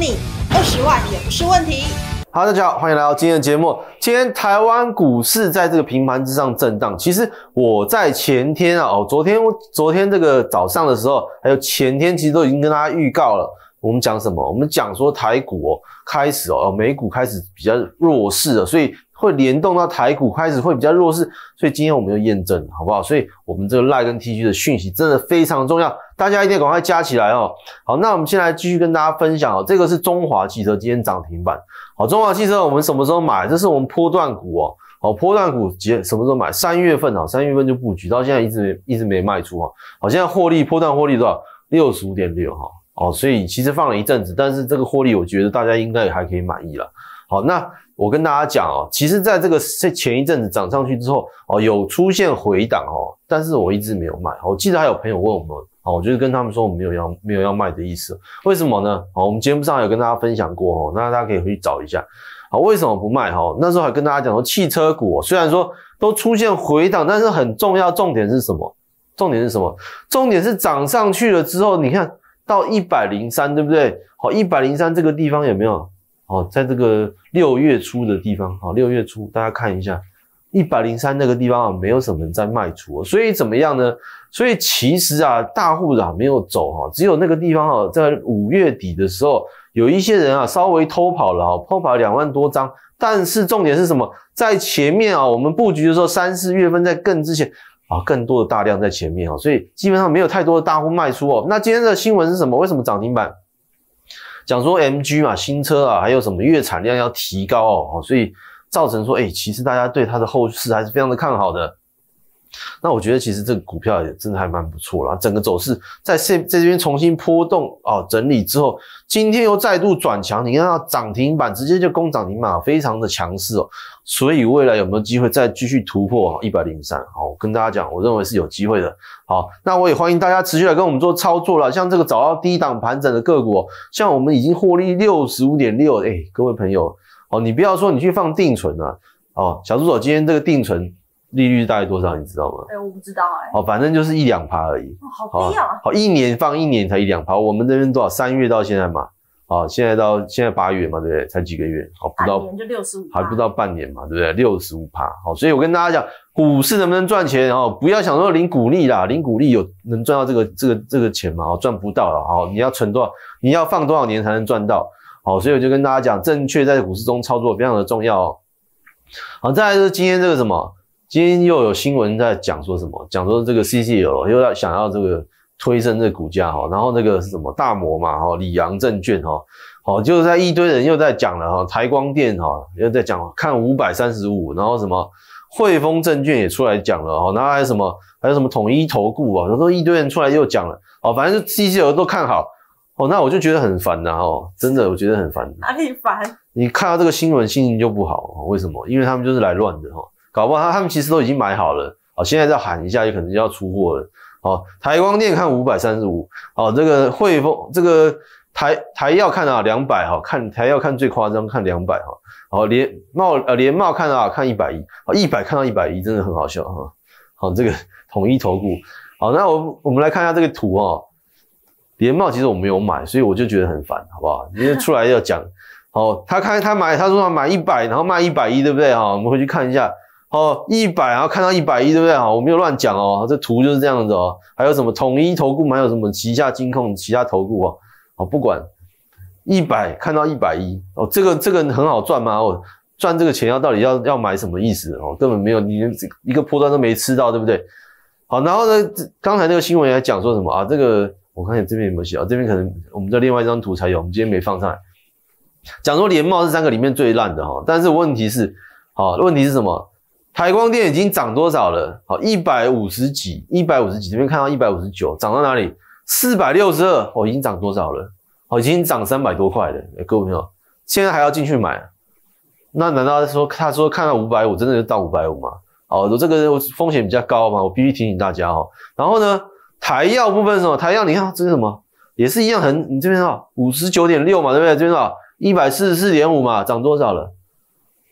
你，二十万也不是问题。好，大家好，欢迎来到今天的节目。今天台湾股市在这个平盘之上震荡。其实我在前天啊，哦，昨天，昨天这个早上的时候，还有前天，其实都已经跟大家预告了。我们讲什么？我们讲说台股开始哦，美股开始比较弱势了，所以。会联动到台股开始会比较弱势，所以今天我们就验证好不好？所以我们这个赖跟 T G 的讯息真的非常重要，大家一定赶快加起来哦。好，那我们现在继续跟大家分享哦，这个是中华汽车今天涨停板。好，中华汽车我们什么时候买？这是我们波段股哦。好，波段股结什么时候买？三月份啊，三月份就布局，到现在一直没一直没卖出哈。好，现在获利波段获利多少？六十五点六哈。哦，所以其实放了一阵子，但是这个获利我觉得大家应该还可以满意了。好，那。我跟大家讲哦，其实在这个这前一阵子涨上去之后哦，有出现回档哦，但是我一直没有卖。我记得还有朋友问我们哦，我就是跟他们说我没有要没有要卖的意思，为什么呢？哦，我们节目上有跟大家分享过哦，那大家可以回去找一下。好，为什么不卖？哈，那时候还跟大家讲说，汽车股虽然说都出现回档，但是很重要重点是什么？重点是什么？重点是涨上去了之后，你看到一百零三，对不对？好，一百零三这个地方有没有？哦，在这个六月初的地方，哈，六月初大家看一下，一百零三那个地方啊，没有什么人在卖出，所以怎么样呢？所以其实啊，大户啊没有走，哈，只有那个地方哈，在五月底的时候，有一些人啊稍微偷跑了，偷跑两万多张，但是重点是什么？在前面啊，我们布局的时候，三四月份在更之前啊，更多的大量在前面，啊，所以基本上没有太多的大户卖出哦。那今天的新闻是什么？为什么涨停板？讲说 MG 嘛，新车啊，还有什么月产量要提高哦，所以造成说，哎，其实大家对它的后市还是非常的看好的。那我觉得其实这个股票也真的还蛮不错了，整个走势在这在这边重新波动啊整理之后，今天又再度转强，你看到涨停板直接就攻涨停板，非常的强势哦。所以未来有没有机会再继续突破一百零三？好，我跟大家讲，我认为是有机会的。好，那我也欢迎大家持续来跟我们做操作了。像这个找到低档盘整的个股，像我们已经获利六十五点六，哎，各位朋友哦，你不要说你去放定存了，哦，小助手今天这个定存。利率大概多少？你知道吗？哎，我不知道哎。哦，反正就是一两趴而已。好低啊！好，一年放一年才一两趴。我们这边多少？三月到现在嘛，啊，现在到现在八月嘛，对不对？才几个月？好，不到年就六十五。还不到半年嘛，对不对？六十五趴。好，所以我跟大家讲，股市能不能赚钱？哦，不要想说领股利啦，领股利有能赚到这个这个这个钱吗？哦，赚不到了。好，你要存多少？你要放多少年才能赚到？好，所以我就跟大家讲，正确在股市中操作非常的重要。好，再来就是今天这个什么？今天又有新闻在讲说什么？讲说这个 C C L 又在想要这个推升这股价哈，然后那个是什么大摩嘛哈，里昂证券哈，好，就是在一堆人又在讲了哈，台光电哈又在讲看五百三十五，然后什么汇丰证券也出来讲了哈，然后还有什么还有什么统一投顾啊，有时一堆人出来又讲了哦，反正 C C L 都看好哦，那我就觉得很烦呐，哦，真的我觉得很烦，哪里烦？你看到这个新闻心情就不好，为什么？因为他们就是来乱的哈。搞不好他他们其实都已经买好了，好，现在再喊一下就可能就要出货了。好，台光电看五百三十五，好，这个汇丰这个台台药看啊两百，哈，看台药看最夸张看两百，哈，好，连茂呃连茂看啊看一百一，啊一百看到一百一真的很好笑，哈，好，这个统一头骨。好，那我我们来看一下这个图哦。连帽其实我没有买，所以我就觉得很烦，好不好？因为出来要讲，好，他开他买他说要买一百，然后卖一百一，对不对好，我们回去看一下。好一百，然后看到一百一，对不对好，我没有乱讲哦，这图就是这样子哦。还有什么统一投顾，还有什么旗下金控、旗下投顾哦，好，不管一百看到一百一哦，这个这个很好赚吗？哦，赚这个钱要到底要要买什么意思哦？根本没有，你一个波段都没吃到，对不对？好，然后呢，刚才那个新闻也讲说什么啊？这个我看你这边有没有写啊？这边可能我们在另外一张图才有，我们今天没放上来。讲说连帽是三个里面最烂的哈，但是问题是，好问题是什么？台光电已经涨多少了？好，一百五十几，一百五十几，这边看到一百五十九，涨到哪里？四百六十二，哦，已经涨多少了？哦，已经涨三百多块了。各位朋友，现在还要进去买？那难道说他说看到五百五，真的就到五百五吗？好，我这个风险比较高嘛，我必须提醒大家哦。然后呢，台药部分什么？台药，你看这是什么？也是一样，很你这边啊，五十九点六嘛，对不对？这边啊，一百四十四点五嘛，涨多少了？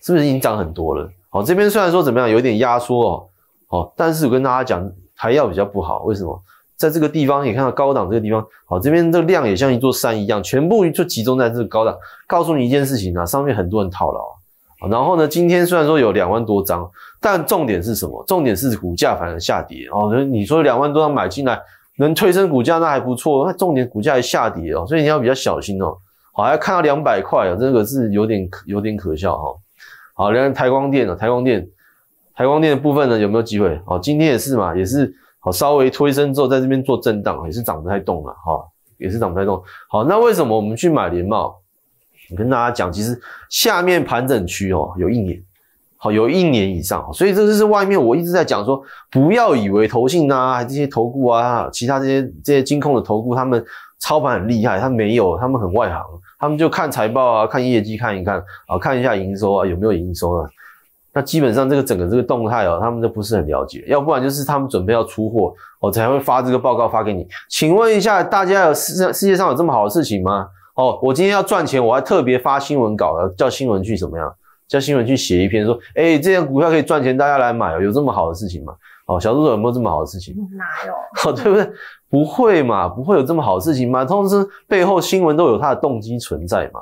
是不是已经涨很多了？好，这边虽然说怎么样，有点压缩哦，好，但是我跟大家讲，还要比较不好，为什么？在这个地方你看到高档这个地方，好，这边的量也像一座山一样，全部就集中在这个高档。告诉你一件事情啊，上面很多人套牢，然后呢，今天虽然说有两万多张，但重点是什么？重点是股价反而下跌哦。你说两万多张买进来，能推升股价那还不错，那重点股价还下跌哦，所以你要比较小心哦。好，还看到两百块哦，这个是有点有点可笑哈。好，连台光电啊，台光电，台光电的部分呢有没有机会？好，今天也是嘛，也是好稍微推升之后，在这边做震荡，也是涨不太动了，哈，也是涨不太动。好，那为什么我们去买联茂？我跟大家讲，其实下面盘整区哦，有一年，好，有一年以上，所以这就是外面我一直在讲说，不要以为投信啊，这些投顾啊，其他这些这些金控的投顾他们。操盘很厉害，他没有，他们很外行，他们就看财报啊，看业绩看一看啊，看一下营收啊，有没有营收啊？那基本上这个整个这个动态哦，他们都不是很了解，要不然就是他们准备要出货哦才会发这个报告发给你。请问一下，大家有世世界上有这么好的事情吗？哦，我今天要赚钱，我还特别发新闻稿了，叫新闻去怎么样？叫新闻去写一篇说，哎，这件股票可以赚钱，大家来买哦，有这么好的事情吗？哦，小助手有没有这么好的事情？哪有？哦，对不对？不会嘛，不会有这么好的事情嘛？通常是背后新闻都有它的动机存在嘛。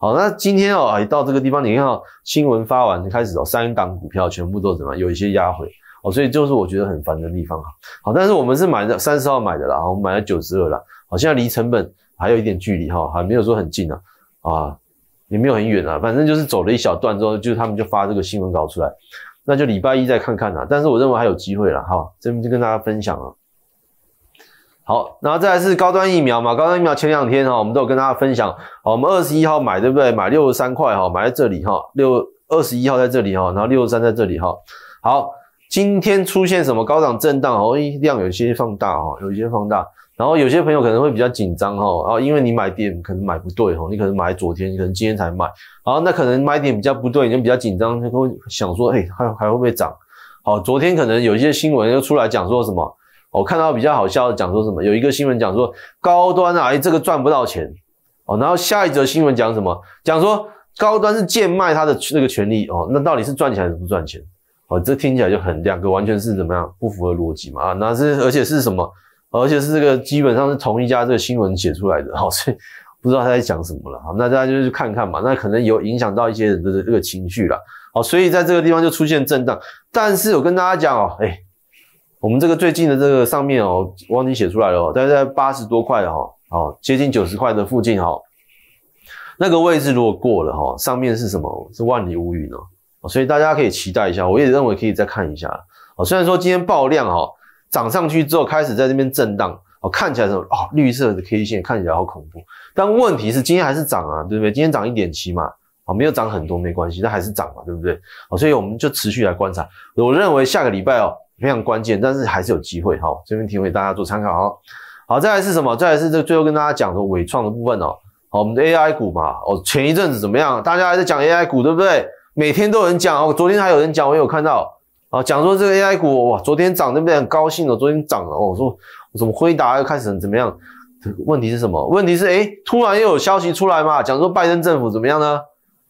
好，那今天哦，一到这个地方，你看到新闻发完，开始哦，三档股票全部都怎么有一些压回哦，所以就是我觉得很烦的地方好，但是我们是买的三十号买的啦，我们买了九十二啦，好像离成本还有一点距离哈，还没有说很近啊，啊，也没有很远啊，反正就是走了一小段之后，就他们就发这个新闻稿出来。那就礼拜一再看看啦。但是我认为还有机会了，哈，这边就跟大家分享了。好，然后再来是高端疫苗嘛，高端疫苗前两天哈，我们都有跟大家分享，好，我们二十一号买对不对？买六十三块哈，买在这里哈，六二十一号在这里哈，然后六十三在这里哈，好，今天出现什么高档震荡哦？量有些放大哈，有些放大。然后有些朋友可能会比较紧张哈，啊，因为你买点可能买不对哈，你可能买昨天，你可能今天才买，好，那可能买点比较不对，你就比较紧张，就会想说，哎，还还会不会涨？好，昨天可能有一些新闻又出来讲说什么，我看到比较好笑，的讲说什么，有一个新闻讲说高端啊，哎，这个赚不到钱，哦，然后下一则新闻讲什么，讲说高端是贱卖他的那个权利哦，那到底是赚钱还是不赚钱？哦，这听起来就很两个完全是怎么样不符合逻辑嘛啊，那是而且是什么？而且是这个基本上是同一家这个新闻写出来的哈，所以不知道他在讲什么了哈。那大家就去看看嘛，那可能有影响到一些人的这个情绪了。好，所以在这个地方就出现震荡。但是我跟大家讲哦，哎，我们这个最近的这个上面哦，忘记写出来了哦，概在八十多块哈，好接近九十块的附近哈，那个位置如果过了哈，上面是什么？是万里无云哦，所以大家可以期待一下，我也认为可以再看一下。哦，虽然说今天爆量哈。涨上去之后开始在这边震荡，哦，看起来什么啊？绿色的 K 线看起来好恐怖。但问题是今天还是涨啊，对不对？今天涨一点起嘛，啊，没有涨很多没关系，但还是涨嘛，对不对？所以我们就持续来观察。我认为下个礼拜哦非常关键，但是还是有机会哈。这边提供大家做参考好，再来是什么？再来是这最后跟大家讲的伟创的部分哦。好，我们的 AI 股嘛，哦，前一阵子怎么样？大家还在讲 AI 股，对不对？每天都有人讲，哦，昨天还有人讲，我有看到。啊，讲说这个 AI 股哇，昨天涨得非常高兴了，昨天涨了。哦，我说我怎么回答？又开始怎么样？问题是什么？问题是，哎，突然又有消息出来嘛，讲说拜登政府怎么样呢？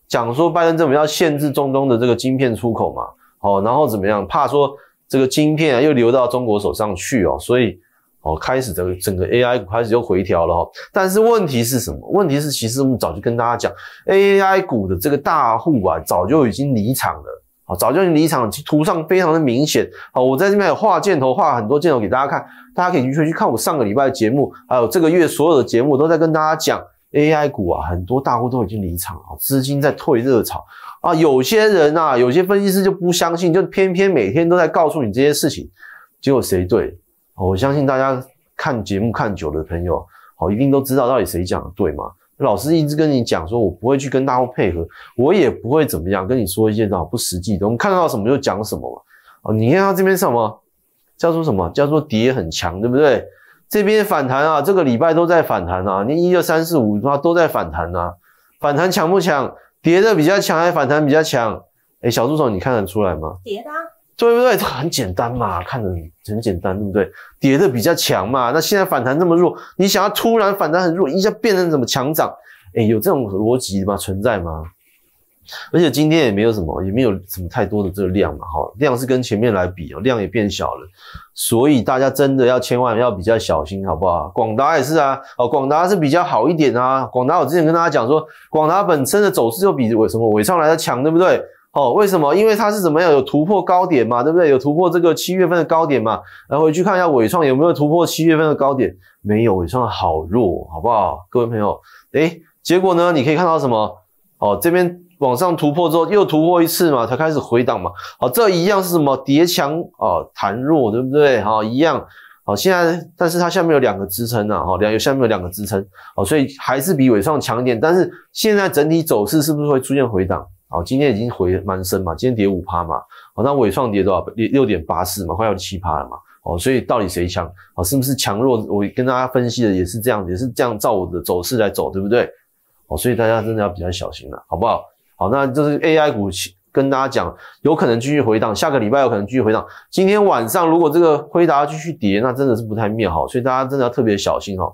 讲说拜登政府要限制中东的这个晶片出口嘛。哦，然后怎么样？怕说这个晶片啊又流到中国手上去哦，所以哦，开始整整个 AI 股开始又回调了哈。但是问题是什么？问题是，其实我们早就跟大家讲，AI 股的这个大户啊，早就已经离场了。早就离场，图上非常的明显。好，我在这边有画箭头，画很多箭头给大家看。大家可以去去看我上个礼拜的节目，还有这个月所有的节目，我都在跟大家讲 AI 股啊，很多大户都已经离场啊，资金在退热潮啊。有些人呐，有些分析师就不相信，就偏偏每天都在告诉你这些事情，结果谁对？我相信大家看节目看久的朋友，哦，一定都知道到底谁讲的对吗？老师一直跟你讲说，我不会去跟大伙配合，我也不会怎么样跟你说一些什么不实际的，我们看到什么就讲什么嘛。哦，你看他这边什么？叫做什么？叫做叠很强，对不对？这边反弹啊，这个礼拜都在反弹呐，你一二三四五啊都在反弹呐。反弹强不强？叠的比较强还是反弹比较强？哎，小助手你看得出来吗？叠的。对不对？它很简单嘛，看着很简单，对不对？跌的比较强嘛，那现在反弹这么弱，你想要突然反弹很弱，一下变成怎么强涨？哎，有这种逻辑吗？存在吗？而且今天也没有什么，也没有什么太多的这个量嘛，哈，量是跟前面来比哦，量也变小了，所以大家真的要千万要比较小心，好不好？广达也是啊，哦，广达是比较好一点啊，广达我之前跟大家讲说，广达本身的走势就比委什么伟创来的强，对不对？哦，为什么？因为它是怎么样？有突破高点嘛，对不对？有突破这个七月份的高点嘛？来回去看一下伟创有没有突破七月份的高点？没有，伟创好弱，好不好？各位朋友，哎，结果呢？你可以看到什么？哦，这边往上突破之后，又突破一次嘛，才开始回档嘛。好，这一样是什么？叠强哦，弹弱，对不对？哦，一样。好，现在，但是它下面有两个支撑呢，哈，两有下面有两个支撑。好，所以还是比伟创强一点。但是现在整体走势是不是会出现回档？好，今天已经回蛮深嘛，今天跌五趴嘛，好，那尾创跌多少？六六点八四嘛，快要七趴了嘛，哦，所以到底谁强？哦，是不是强弱？我跟大家分析的也是这样，也是这样，照我的走势来走，对不对？哦，所以大家真的要比较小心了，好不好？好，那就是 AI 股，跟大家讲，有可能继续回荡，下个礼拜有可能继续回荡。今天晚上如果这个回档继续跌，那真的是不太妙，哈，所以大家真的要特别小心，哈。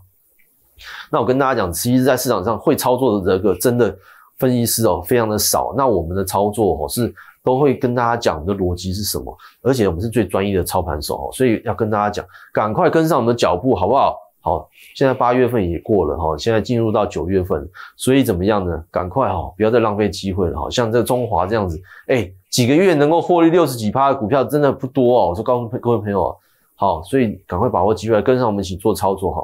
那我跟大家讲，其实，在市场上会操作的这个，真的。分析师哦，非常的少。那我们的操作哦是都会跟大家讲的逻辑是什么，而且我们是最专业的操盘手哦，所以要跟大家讲，赶快跟上我们的脚步，好不好？好，现在八月份也过了哈，现在进入到九月份，所以怎么样呢？赶快哈，不要再浪费机会了哈，像这中华这样子，哎，几个月能够获利六十几趴的股票真的不多哦，我说告诉各位朋友，好，所以赶快把握机会，跟上我们一起做操作哈。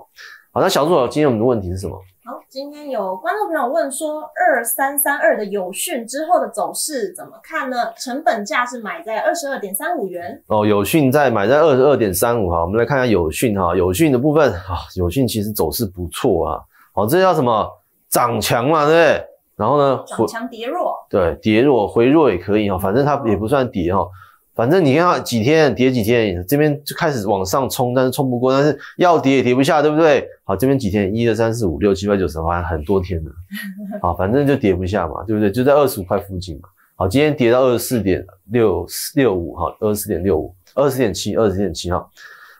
好，那小助手，今天我们的问题是什么？好，今天有观众朋友问说，二三三二的友讯之后的走势怎么看呢？成本价是买在二十二点三五元哦，友讯在买在二十二点三五哈，我们来看一下友讯哈，友讯的部分啊，友讯其实走势不错啊，好，这叫什么？涨强嘛，对不对？然后呢，涨强跌弱，对，跌弱回弱也可以哈，反正它也不算跌哈。反正你看它几天跌几天，这边就开始往上冲，但是冲不过，但是要跌也跌不下，对不对？好，这边几天，一二三四五六七八九十，好像很多天了。好，反正就跌不下嘛，对不对？就在二十五块附近嘛。好，今天跌到二十四点六六五，好，二十四点六五，二十四点七，二十四点七，好。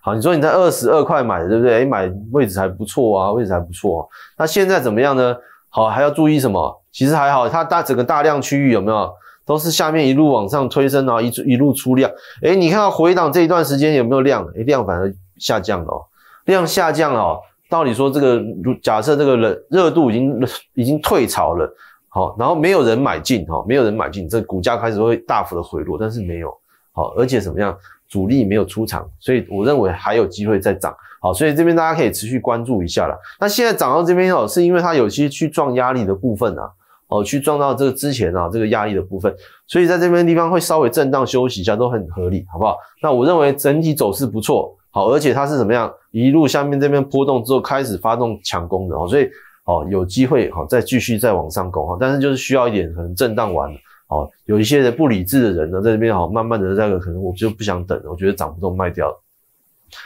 好，你说你在二十二块买的，对不对？哎，买位置还不错啊，位置还不错啊。那现在怎么样呢？好，还要注意什么？其实还好，它大整个大量区域有没有？都是下面一路往上推升后一一路出量，哎，你看到回档这一段时间有没有量？哎，量反而下降了，量下降了，道理说这个假设这个热热度已经 已经退潮了，好，然后没有人买进，哈，没有人买进，这股价开始会大幅的回落，但是没有，好，而且怎么样，主力没有出场，所以我认为还有机会再涨，好，所以这边大家可以持续关注一下了。那现在涨到这边哦，是因为它有些去撞压力的部分啊。哦，去撞到这个之前啊，这个压力的部分，所以在这边地方会稍微震荡休息一下，都很合理，好不好？那我认为整体走势不错，好，而且它是怎么样，一路下面这边波动之后开始发动强攻的哦，所以哦有机会哈，再继续再往上攻哈，但是就是需要一点，可能震荡完哦，有一些人不理智的人呢，在这边哈，慢慢的那个可能我就不想等了，我觉得涨不动卖掉了，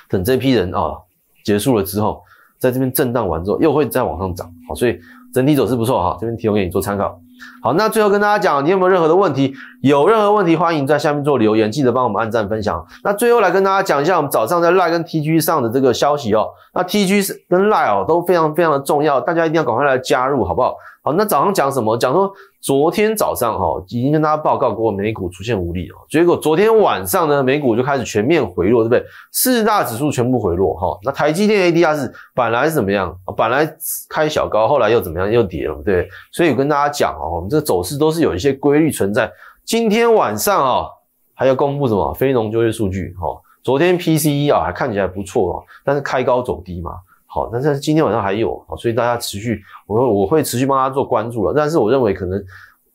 等这批人啊结束了之后，在这边震荡完之后又会再往上涨，好，所以。整体走势不错哈，这边提供给你做参考。好，那最后跟大家讲，你有没有任何的问题？有任何问题，欢迎在下面做留言，记得帮我们按赞分享。那最后来跟大家讲一下我们早上在 Lite 跟 TG 上的这个消息哦。那 TG 是跟 Lite 哦都非常非常的重要，大家一定要赶快来加入，好不好？好，那早上讲什么？讲说昨天早上哈，已经跟大家报告过美股出现无力哦。结果昨天晚上呢，美股就开始全面回落，对不对？四大指数全部回落哈。那台积电 ADR 是本来是怎么样？本来开小高，后来又怎么样？又跌了，对。所以跟大家讲哦，我们这个走势都是有一些规律存在。今天晚上啊，还要公布什么？非农就业数据哈。昨天 PCE 啊，看起来不错哦，但是开高走低嘛。好，但是今天晚上还有，好，所以大家持续，我我会持续帮大家做关注了。但是我认为可能，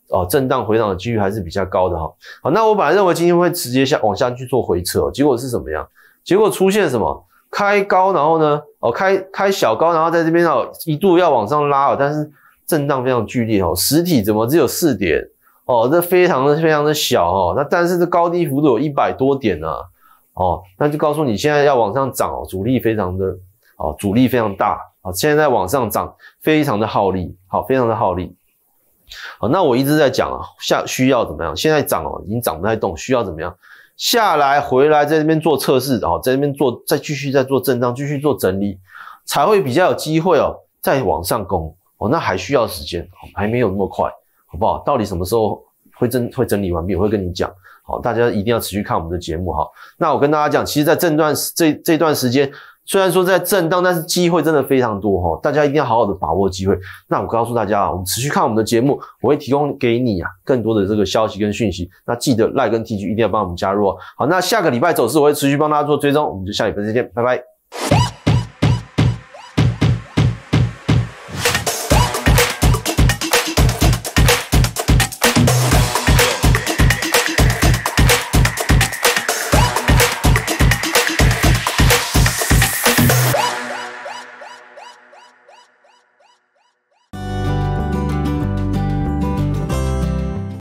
哦，震荡回档的几率还是比较高的哈。好，那我本来认为今天会直接下往下去做回撤，结果是什么样？结果出现什么？开高，然后呢？哦，开开小高，然后在这边哦，一度要往上拉哦，但是震荡非常剧烈哦，实体怎么只有四点？哦，这非常的非常的小哦，那但是这高低幅度有一百多点呢。哦，那就告诉你，现在要往上涨，主力非常的。哦，阻力非常大啊！现在往上涨，非常的耗力，好，非常的耗力。好，那我一直在讲啊，下需要怎么样？现在涨哦，已经涨不太动，需要怎么样？下来回来在这边做测试，然在这边做，再继续再做震荡，继续做整理，才会比较有机会哦，再往上攻哦。那还需要时间，还没有那么快，好不好？到底什么时候会整会整理完毕？我会跟你讲。好，大家一定要持续看我们的节目哈。那我跟大家讲，其实，在这段这这段时间。虽然说在震荡，但是机会真的非常多哈，大家一定要好好的把握机会。那我告诉大家啊，我们持续看我们的节目，我会提供给你啊更多的这个消息跟讯息。那记得赖跟 T G 一定要帮我们加入哦。好，那下个礼拜走势我会持续帮大家做追踪，我们就下礼拜再见，拜拜。